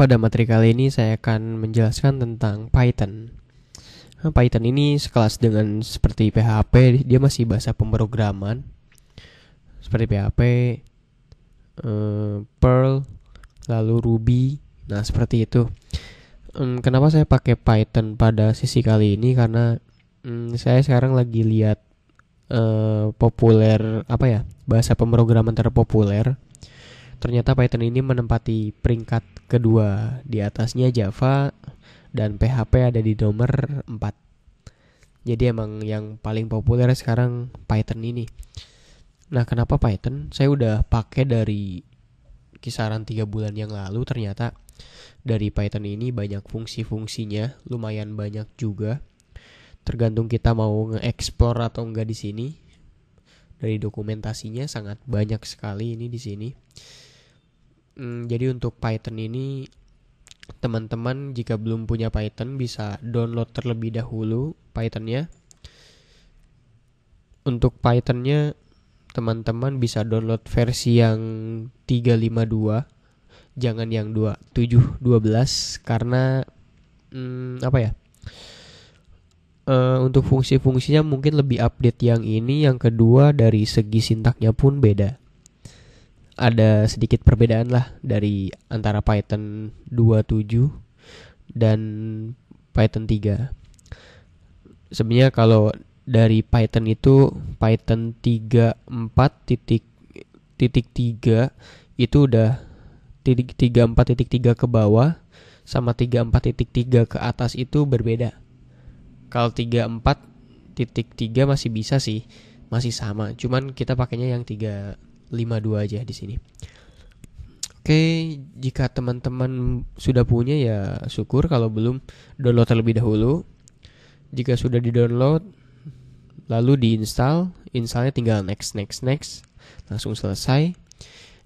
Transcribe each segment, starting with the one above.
Pada materi kali ini saya akan menjelaskan tentang Python. Nah, Python ini sekelas dengan seperti PHP, dia masih bahasa pemrograman. Seperti PHP, eh, Perl, lalu Ruby. Nah, seperti itu. Hmm, kenapa saya pakai Python pada sisi kali ini? Karena hmm, saya sekarang lagi lihat eh, populer apa ya bahasa pemrograman terpopuler Ternyata Python ini menempati peringkat kedua, di atasnya Java dan PHP ada di nomor 4. Jadi emang yang paling populer sekarang Python ini. Nah, kenapa Python? Saya udah pakai dari kisaran 3 bulan yang lalu ternyata dari Python ini banyak fungsi-fungsinya, lumayan banyak juga. Tergantung kita mau nge-explore atau enggak di sini. Dari dokumentasinya sangat banyak sekali ini di sini. Hmm, jadi untuk Python ini teman-teman jika belum punya Python bisa download terlebih dahulu Pythonnya. Untuk Pythonnya teman-teman bisa download versi yang 352 jangan yang 2712 karena hmm, apa ya? Uh, untuk fungsi-fungsinya mungkin lebih update yang ini, yang kedua dari segi sintaknya pun beda ada sedikit perbedaan lah dari antara Python 27 dan Python 3. Sebenarnya kalau dari Python itu Python 34 titik titik 3 itu udah titik 34 ke bawah sama 34 ke atas itu berbeda. Kalau 34 titik 3 masih bisa sih, masih sama. Cuman kita pakainya yang 3 52 aja di sini. Oke, jika teman-teman sudah punya ya syukur kalau belum download terlebih dahulu. Jika sudah di-download lalu diinstal, installnya tinggal next next next langsung selesai.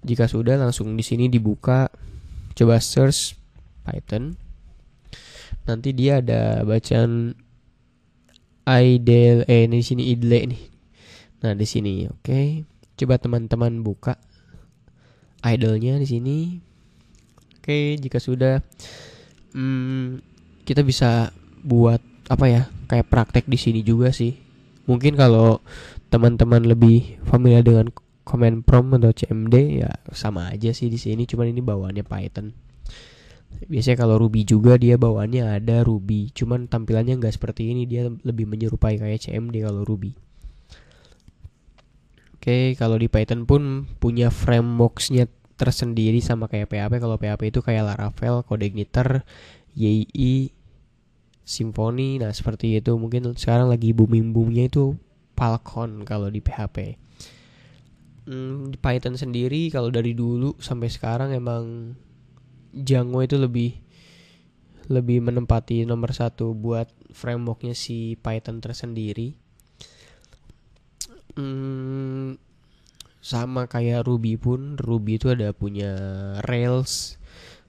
Jika sudah langsung di sini dibuka coba search Python. Nanti dia ada bacaan idle eh di sini idle nih. Nah, di sini oke. Okay. Coba teman-teman buka idolnya di sini. Oke, jika sudah, hmm, kita bisa buat apa ya? Kayak praktek di sini juga sih. Mungkin kalau teman-teman lebih familiar dengan command prompt atau CMD ya sama aja sih di sini, cuman ini bawaannya Python. Biasanya kalau Ruby juga dia bawaannya ada Ruby, cuman tampilannya nggak seperti ini, dia lebih menyerupai kayak CMD kalau Ruby. Oke, kalau di Python pun punya frameworksnya tersendiri sama kayak PHP. Kalau PHP itu kayak Laravel, CodeIgniter, Yii, Symfony. Nah, seperti itu. Mungkin sekarang lagi booming-boomingnya itu Falcon kalau di PHP. Hmm, di Python sendiri kalau dari dulu sampai sekarang emang Django itu lebih lebih menempati nomor satu buat frameworknya si Python tersendiri Mm, sama kayak Ruby pun Ruby itu ada punya Rails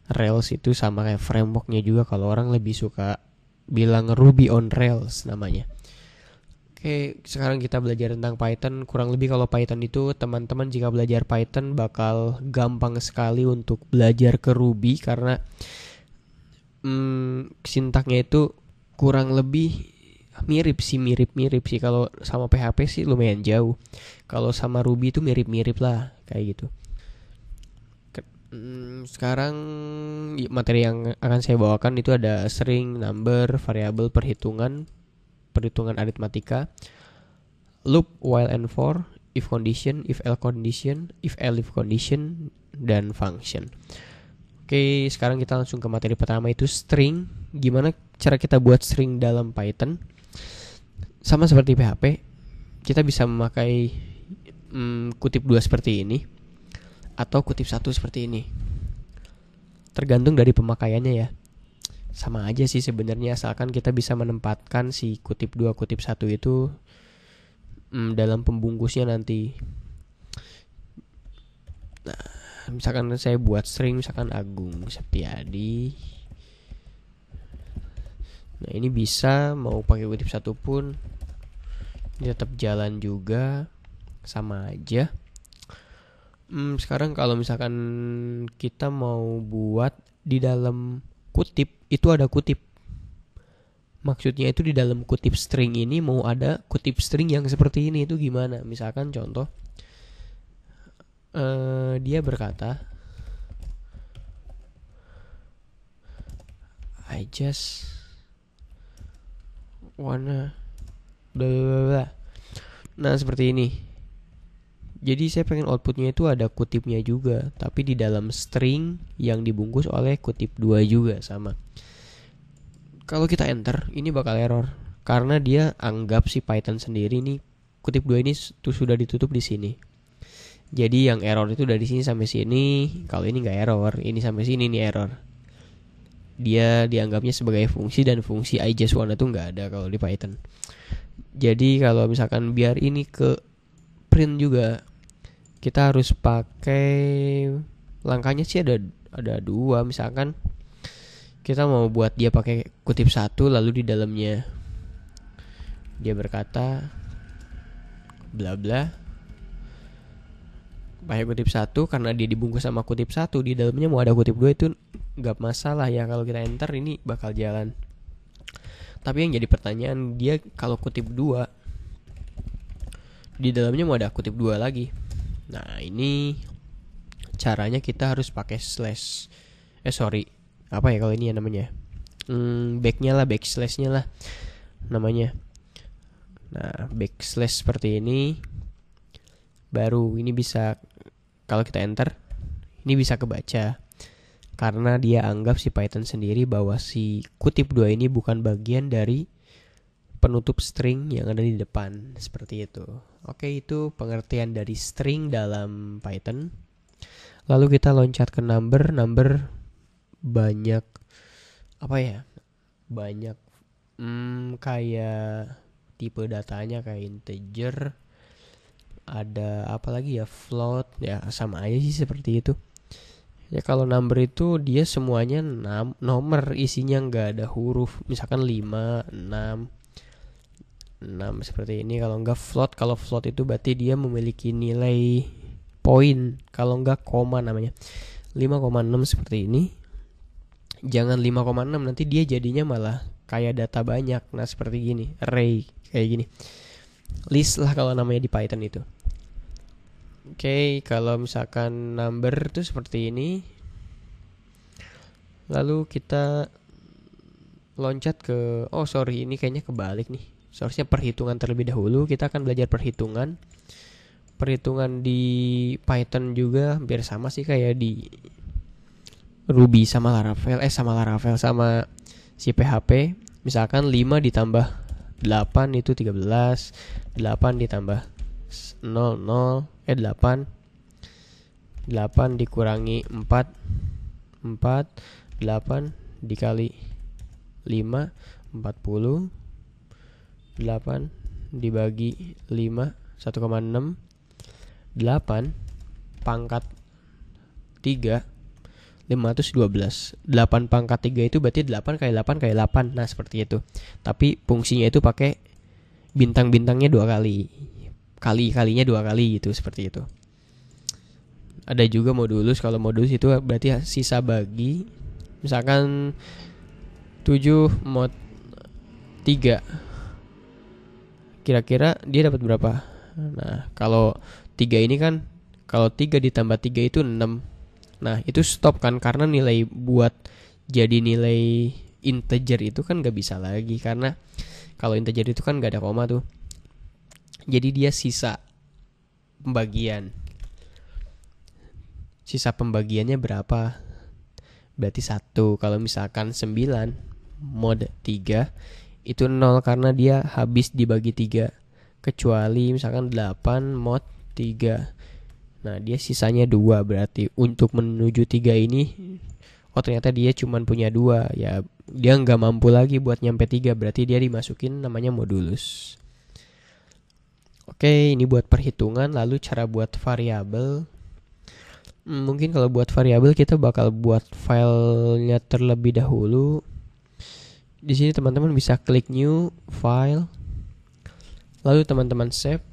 Rails itu sama kayak frameworknya juga kalau orang lebih suka bilang Ruby on Rails namanya Oke sekarang kita belajar tentang Python kurang lebih kalau Python itu teman-teman jika belajar Python bakal gampang sekali untuk belajar ke Ruby karena hmm, sintaknya itu kurang lebih mirip sih mirip-mirip sih kalau sama PHP sih lumayan jauh kalau sama Ruby itu mirip-mirip lah kayak gitu mm, sekarang materi yang akan saya bawakan itu ada string, number, variabel, perhitungan, perhitungan aritmatika, loop, while and for, if condition, if else condition, if else condition, dan function. Oke, sekarang kita langsung ke materi pertama itu string. Gimana cara kita buat string dalam Python? sama seperti PHP kita bisa memakai mm, kutip dua seperti ini atau kutip satu seperti ini tergantung dari pemakaiannya ya sama aja sih sebenarnya asalkan kita bisa menempatkan si kutip dua kutip satu itu mm, dalam pembungkusnya nanti nah misalkan saya buat string misalkan Agung Septiadi Nah ini bisa mau pakai kutip satu pun tetap jalan juga sama aja hmm, sekarang kalau misalkan kita mau buat di dalam kutip itu ada kutip maksudnya itu di dalam kutip string ini mau ada kutip string yang seperti ini itu gimana misalkan contoh eh, dia berkata I just wanna bla bla bla. Nah, seperti ini. Jadi saya pengen outputnya itu ada kutipnya juga, tapi di dalam string yang dibungkus oleh kutip dua juga sama. Kalau kita enter, ini bakal error karena dia anggap si Python sendiri nih kutip dua ini tuh sudah ditutup di sini. Jadi yang error itu dari sini sampai sini. Kalau ini nggak error, ini sampai sini ini error. Dia dianggapnya sebagai fungsi dan fungsi I just wanna tuh nggak ada kalau di Python jadi kalau misalkan biar ini ke print juga kita harus pakai langkahnya sih ada ada dua misalkan kita mau buat dia pakai kutip satu lalu di dalamnya dia berkata bla bla pakai kutip satu karena dia dibungkus sama kutip satu di dalamnya mau ada kutip dua itu nggak masalah ya kalau kita enter ini bakal jalan tapi yang jadi pertanyaan dia kalau kutip dua di dalamnya mau ada kutip dua lagi. Nah ini caranya kita harus pakai slash. Eh sorry apa ya kalau ini ya namanya? Hmm, backnya lah backslashnya lah namanya. Nah backslash seperti ini baru ini bisa kalau kita enter ini bisa kebaca karena dia anggap si Python sendiri bahwa si kutip dua ini bukan bagian dari penutup string yang ada di depan seperti itu. Oke, itu pengertian dari string dalam Python. Lalu kita loncat ke number, number banyak apa ya? Banyak hmm, kayak tipe datanya kayak integer, ada apa lagi ya float ya sama aja sih seperti itu Ya kalau number itu dia semuanya nam nomor isinya nggak ada huruf. Misalkan 5, 6, 6 seperti ini. Kalau nggak float, kalau float itu berarti dia memiliki nilai poin. Kalau nggak koma namanya. 5,6 seperti ini. Jangan 5,6 nanti dia jadinya malah kayak data banyak. Nah, seperti gini, array kayak gini. List lah kalau namanya di Python itu okay, kalau misalkan number itu seperti ini. Lalu kita loncat ke oh sorry ini kayaknya kebalik nih. Seharusnya perhitungan terlebih dahulu. Kita akan belajar perhitungan. Perhitungan di Python juga hampir sama sih kayak di Ruby sama Laravel eh sama Laravel sama si PHP misalkan 5 ditambah 8 itu 13 8 ditambah 0 eh 8 8 dikurangi 4 4 8 dikali 5 40 8 dibagi 5 1,6 8 pangkat 3 512 8 pangkat 3 itu berarti 8 kali 8 kali 8 Nah seperti itu Tapi fungsinya itu pakai bintang-bintangnya dua kali kali-kalinya dua kali gitu seperti itu. Ada juga modulus, kalau modulus itu berarti sisa bagi misalkan 7 mod 3. Kira-kira dia dapat berapa? Nah, kalau 3 ini kan kalau 3 ditambah 3 itu 6. Nah, itu stop kan karena nilai buat jadi nilai integer itu kan gak bisa lagi karena kalau integer itu kan gak ada koma tuh jadi dia sisa pembagian sisa pembagiannya berapa berarti satu kalau misalkan 9 mod 3 itu nol karena dia habis dibagi tiga kecuali misalkan 8 mod 3 nah dia sisanya dua berarti untuk menuju tiga ini oh ternyata dia cuma punya dua ya dia nggak mampu lagi buat nyampe tiga berarti dia dimasukin namanya modulus Oke, ini buat perhitungan lalu cara buat variabel. Hmm, mungkin kalau buat variabel kita bakal buat filenya terlebih dahulu. Di sini teman-teman bisa klik new file. Lalu teman-teman save.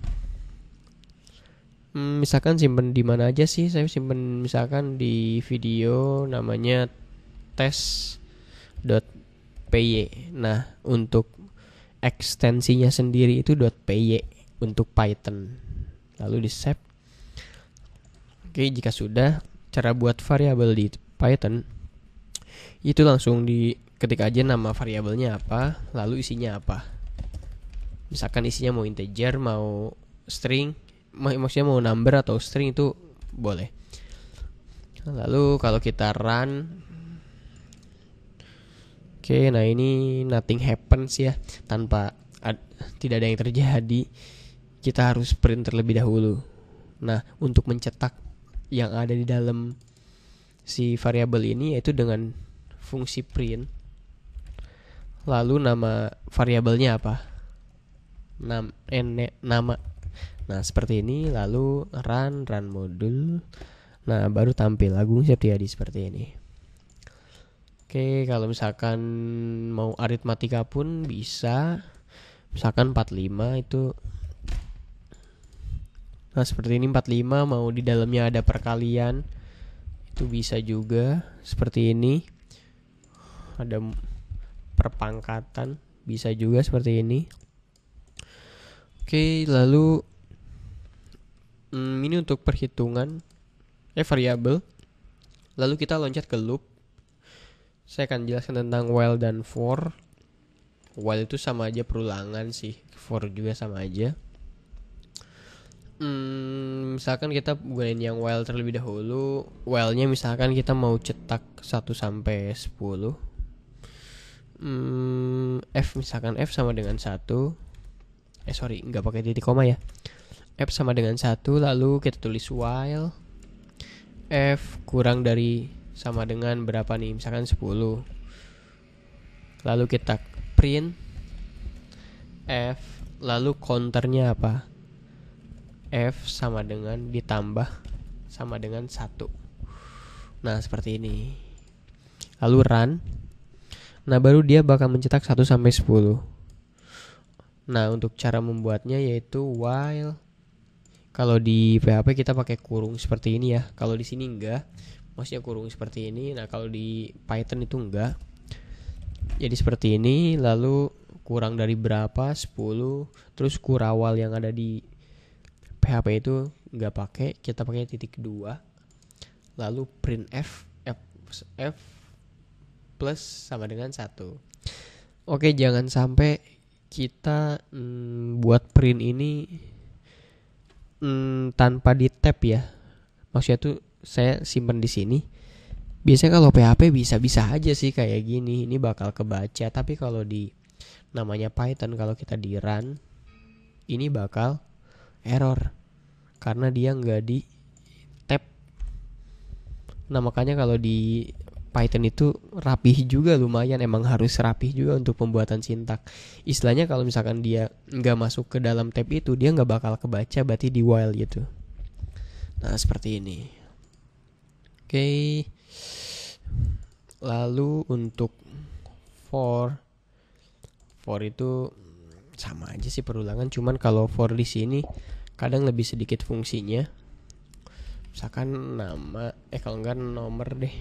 Hmm, misalkan simpan di mana aja sih? Saya simpan misalkan di video namanya test.py Nah, untuk ekstensinya sendiri itu .py untuk Python. Lalu di save. Oke, jika sudah, cara buat variabel di Python itu langsung diketik aja nama variabelnya apa, lalu isinya apa. Misalkan isinya mau integer, mau string, maksudnya mau number atau string itu boleh. Lalu kalau kita run Oke, okay, nah ini nothing happens ya tanpa ad, tidak ada yang terjadi kita harus print terlebih dahulu. Nah, untuk mencetak yang ada di dalam si variabel ini yaitu dengan fungsi print. Lalu nama variabelnya apa? Nam, eh, ne, nama. Nah, seperti ini lalu run run modul. Nah, baru tampil Agung Septiadi seperti ini. Oke, kalau misalkan mau aritmatika pun bisa. Misalkan 45 itu Nah seperti ini 45 mau di dalamnya ada perkalian itu bisa juga seperti ini ada perpangkatan bisa juga seperti ini. Oke lalu hmm, ini untuk perhitungan eh variabel. Lalu kita loncat ke loop. Saya akan jelaskan tentang while dan for. While itu sama aja perulangan sih, for juga sama aja hmm, misalkan kita gunain yang while terlebih dahulu while-nya misalkan kita mau cetak 1 sampai 10 hmm, F misalkan F sama dengan 1 eh sorry nggak pakai titik koma ya F sama dengan 1 lalu kita tulis while F kurang dari sama dengan berapa nih misalkan 10 lalu kita print F lalu counternya apa F sama dengan ditambah sama dengan 1 Nah seperti ini Lalu run Nah baru dia bakal mencetak 1 sampai 10 Nah untuk cara membuatnya yaitu while kalau di PHP kita pakai kurung seperti ini ya. Kalau di sini enggak, maksudnya kurung seperti ini. Nah, kalau di Python itu enggak. Jadi seperti ini, lalu kurang dari berapa? 10, terus kurawal yang ada di PHP itu nggak pakai kita pakai titik dua lalu print f f f plus sama dengan satu oke jangan sampai kita mm, buat print ini mm, tanpa di tab ya maksudnya tuh saya simpan di sini biasanya kalau PHP bisa-bisa aja sih kayak gini ini bakal kebaca tapi kalau di namanya Python kalau kita di run ini bakal error karena dia nggak di tab nah makanya kalau di Python itu rapih juga lumayan emang harus rapih juga untuk pembuatan sintak istilahnya kalau misalkan dia nggak masuk ke dalam tab itu dia nggak bakal kebaca berarti di while gitu nah seperti ini oke okay. lalu untuk for for itu sama aja sih perulangan cuman kalau for di sini kadang lebih sedikit fungsinya misalkan nama eh kalau enggak nomor deh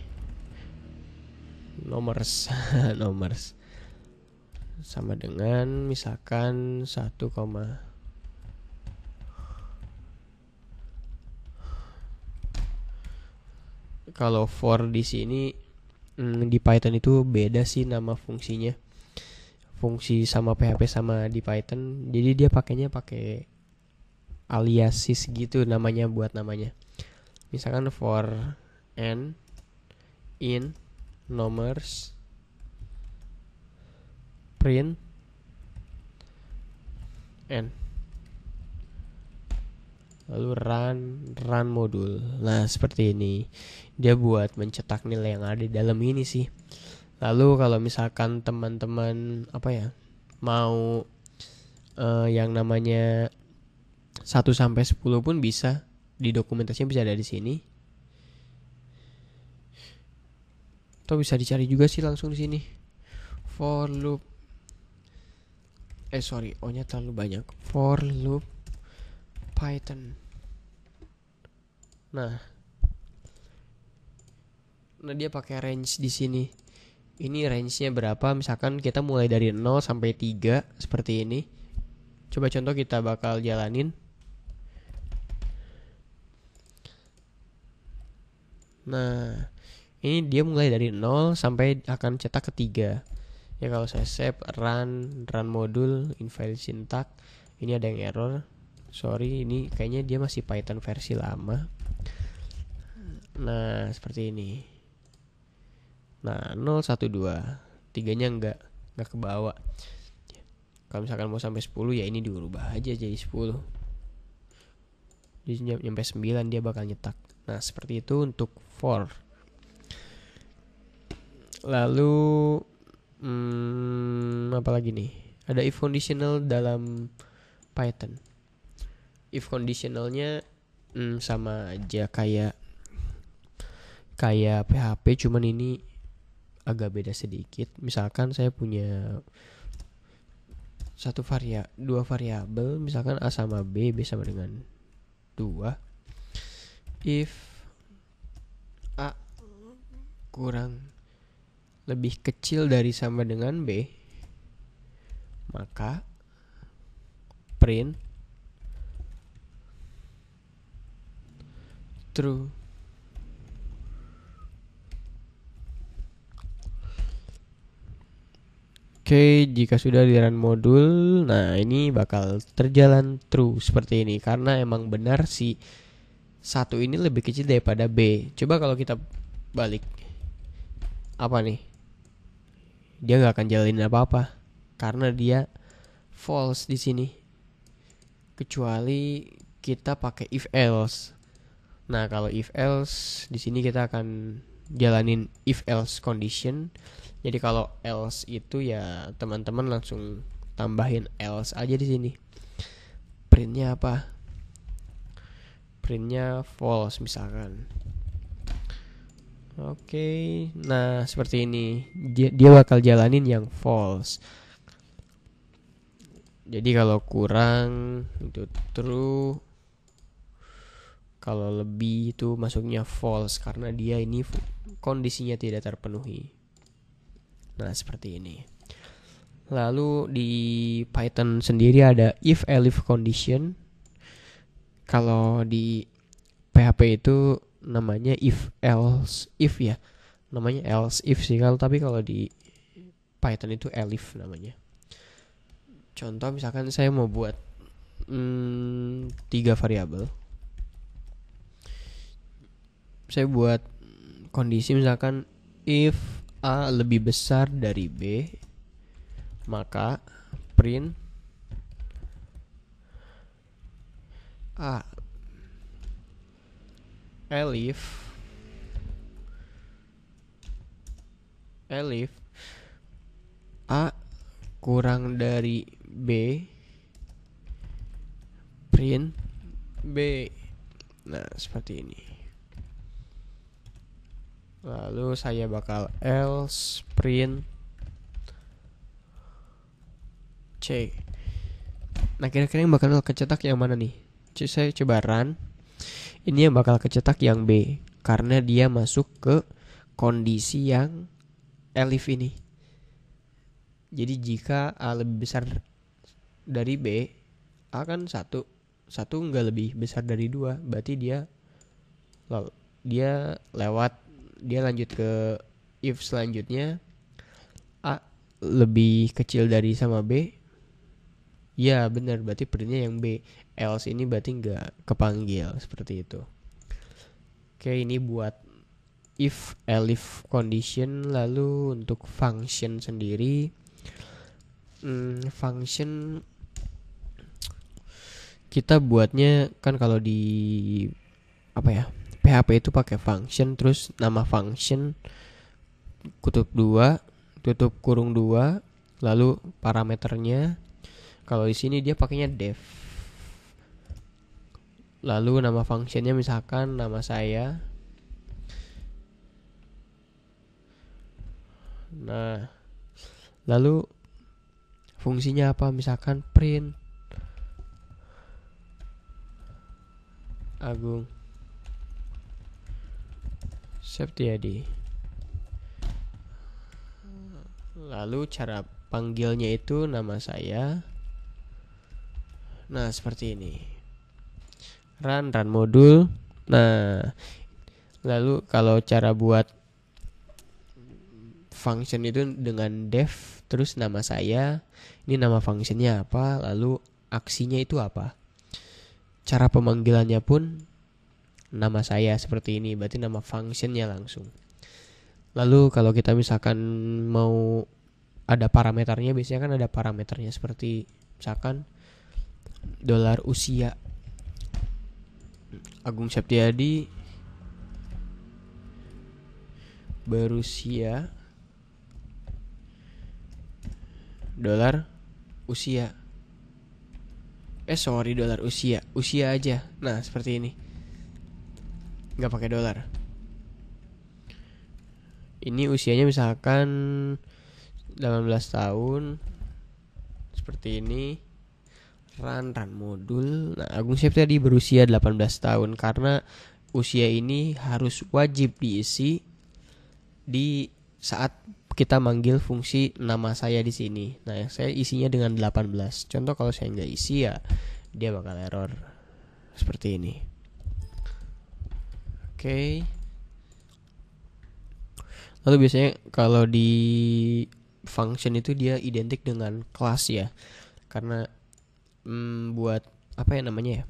nomors nomors sama dengan misalkan 1, kalau for di sini hmm, di Python itu beda sih nama fungsinya fungsi sama PHP sama di Python jadi dia pakainya pakai aliasis gitu namanya buat namanya misalkan for n in numbers print n lalu run run modul nah seperti ini dia buat mencetak nilai yang ada di dalam ini sih lalu kalau misalkan teman-teman apa ya mau uh, yang namanya 1 sampai 10 pun bisa di dokumentasinya bisa ada di sini. Atau bisa dicari juga sih langsung di sini. For loop eh sorry O-nya oh, terlalu banyak. For loop Python. Nah. Nah dia pakai range di sini ini range-nya berapa misalkan kita mulai dari 0 sampai 3 seperti ini coba contoh kita bakal jalanin Nah, ini dia mulai dari nol sampai akan cetak ketiga. Ya kalau saya save run run modul invalid syntax, ini ada yang error. Sorry, ini kayaknya dia masih Python versi lama. Nah, seperti ini. Nah, 0 1 2. Tiganya enggak enggak ke bawah. Kalau misalkan mau sampai 10 ya ini diubah aja jadi 10. Jadi nyampe 9 dia bakal nyetak. Nah, seperti itu untuk for. Lalu hmm, apa lagi nih? Ada if conditional dalam Python. If conditionalnya hmm, sama aja kayak kayak PHP cuman ini agak beda sedikit. Misalkan saya punya satu varia dua variabel misalkan a sama b b sama dengan dua if a kurang lebih kecil dari sama dengan b maka print true Oke, okay, jika sudah di run modul, nah ini bakal terjalan true seperti ini karena emang benar si satu ini lebih kecil daripada B. Coba kalau kita balik, apa nih? Dia nggak akan jalanin apa-apa karena dia false di sini. Kecuali kita pakai if else. Nah kalau if else di sini kita akan jalanin if else condition. Jadi kalau else itu ya teman-teman langsung tambahin else aja di sini. Printnya apa? printnya false misalkan oke okay. nah seperti ini dia, dia bakal jalanin yang false jadi kalau kurang itu true kalau lebih itu masuknya false karena dia ini kondisinya tidak terpenuhi nah seperti ini lalu di Python sendiri ada if elif condition kalau di PHP itu namanya if else if ya namanya else if sih kalau tapi kalau di Python itu elif namanya contoh misalkan saya mau buat hmm, tiga variabel saya buat kondisi misalkan if a lebih besar dari b maka print A Elif Elif A kurang dari B print B nah seperti ini lalu saya bakal else print C nah kira-kira yang bakal kecetak yang mana nih saya cebaran ini yang bakal kecetak yang B karena dia masuk ke kondisi yang elif ini jadi jika A lebih besar dari B A kan satu satu enggak lebih besar dari dua berarti dia dia lewat dia lanjut ke if selanjutnya A lebih kecil dari sama B Ya benar berarti printnya yang B Else ini berarti nggak kepanggil Seperti itu Oke ini buat if elif condition lalu untuk function sendiri hmm, function kita buatnya kan kalau di apa ya PHP itu pakai function terus nama function kutub 2 tutup kurung 2 lalu parameternya kalau di sini dia pakainya dev. Lalu nama functionnya misalkan nama saya. Nah, lalu fungsinya apa? Misalkan print Agung Septiadi. Lalu cara panggilnya itu nama saya Nah, seperti ini. Run run modul. Nah, lalu kalau cara buat function itu dengan dev terus nama saya, ini nama functionnya apa, lalu aksinya itu apa. Cara pemanggilannya pun nama saya seperti ini, berarti nama functionnya langsung. Lalu kalau kita misalkan mau ada parameternya, biasanya kan ada parameternya seperti misalkan dolar usia Agung Septiadi berusia dolar usia eh sorry dolar usia usia aja nah seperti ini nggak pakai dolar ini usianya misalkan 18 tahun seperti ini Ran Ran Modul. Nah, Agung Septiadi berusia 18 tahun karena usia ini harus wajib diisi di saat kita manggil fungsi nama saya di sini. Nah, yang saya isinya dengan 18. Contoh kalau saya nggak isi ya dia bakal error seperti ini. Oke. Okay. Lalu biasanya kalau di function itu dia identik dengan kelas ya. Karena hmm, buat apa ya namanya ya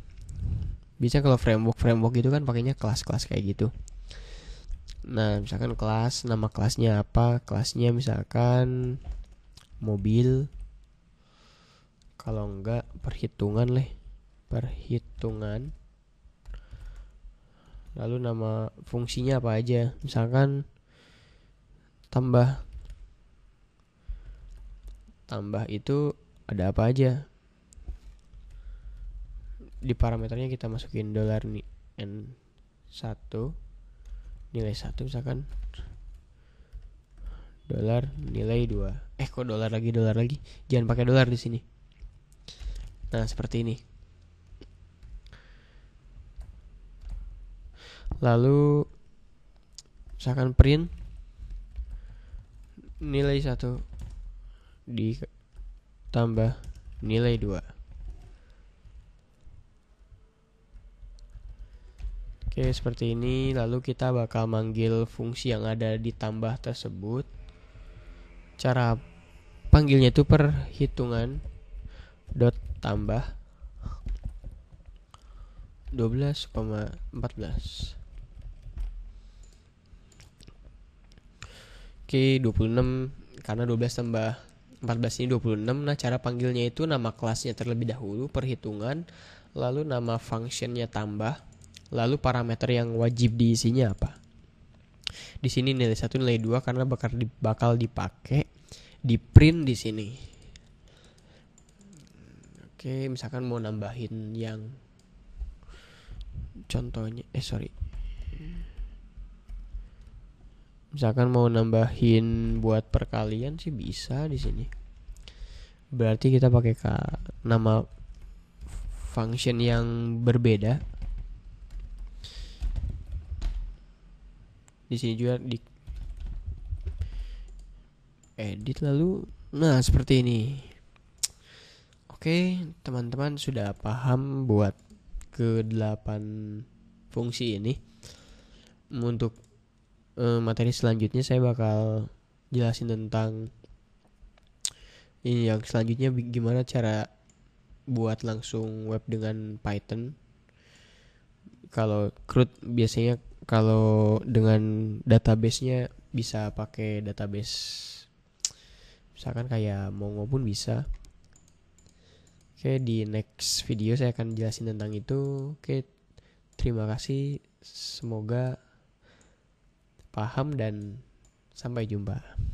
bisa kalau framework framework gitu kan pakainya kelas-kelas kayak gitu nah misalkan kelas nama kelasnya apa kelasnya misalkan mobil kalau enggak perhitungan leh perhitungan lalu nama fungsinya apa aja misalkan tambah tambah itu ada apa aja di parameternya kita masukin dolar n 1 nilai 1 misalkan dolar nilai 2 eh kok dolar lagi dolar lagi jangan pakai dolar di sini nah seperti ini lalu misalkan print nilai 1 ditambah nilai 2 Oke, seperti ini. Lalu kita bakal manggil fungsi yang ada di tambah tersebut. Cara panggilnya itu perhitungan dot tambah 12,14. Oke, 26 karena 12 tambah 14 ini 26. Nah, cara panggilnya itu nama kelasnya terlebih dahulu, perhitungan, lalu nama functionnya tambah Lalu parameter yang wajib diisinya apa? Di sini nilai 1 nilai 2 karena bakal bakal dipakai di print di sini. Oke, misalkan mau nambahin yang contohnya eh sorry misalkan mau nambahin buat perkalian sih bisa di sini berarti kita pakai nama function yang berbeda di sini juga di edit lalu nah seperti ini oke teman-teman sudah paham buat ke delapan fungsi ini untuk eh, materi selanjutnya saya bakal jelasin tentang ini yang selanjutnya gimana cara buat langsung web dengan Python kalau crude biasanya kalau dengan databasenya bisa pakai database misalkan kayak Mongo pun bisa Oke di next video saya akan jelasin tentang itu Oke terima kasih semoga paham dan sampai jumpa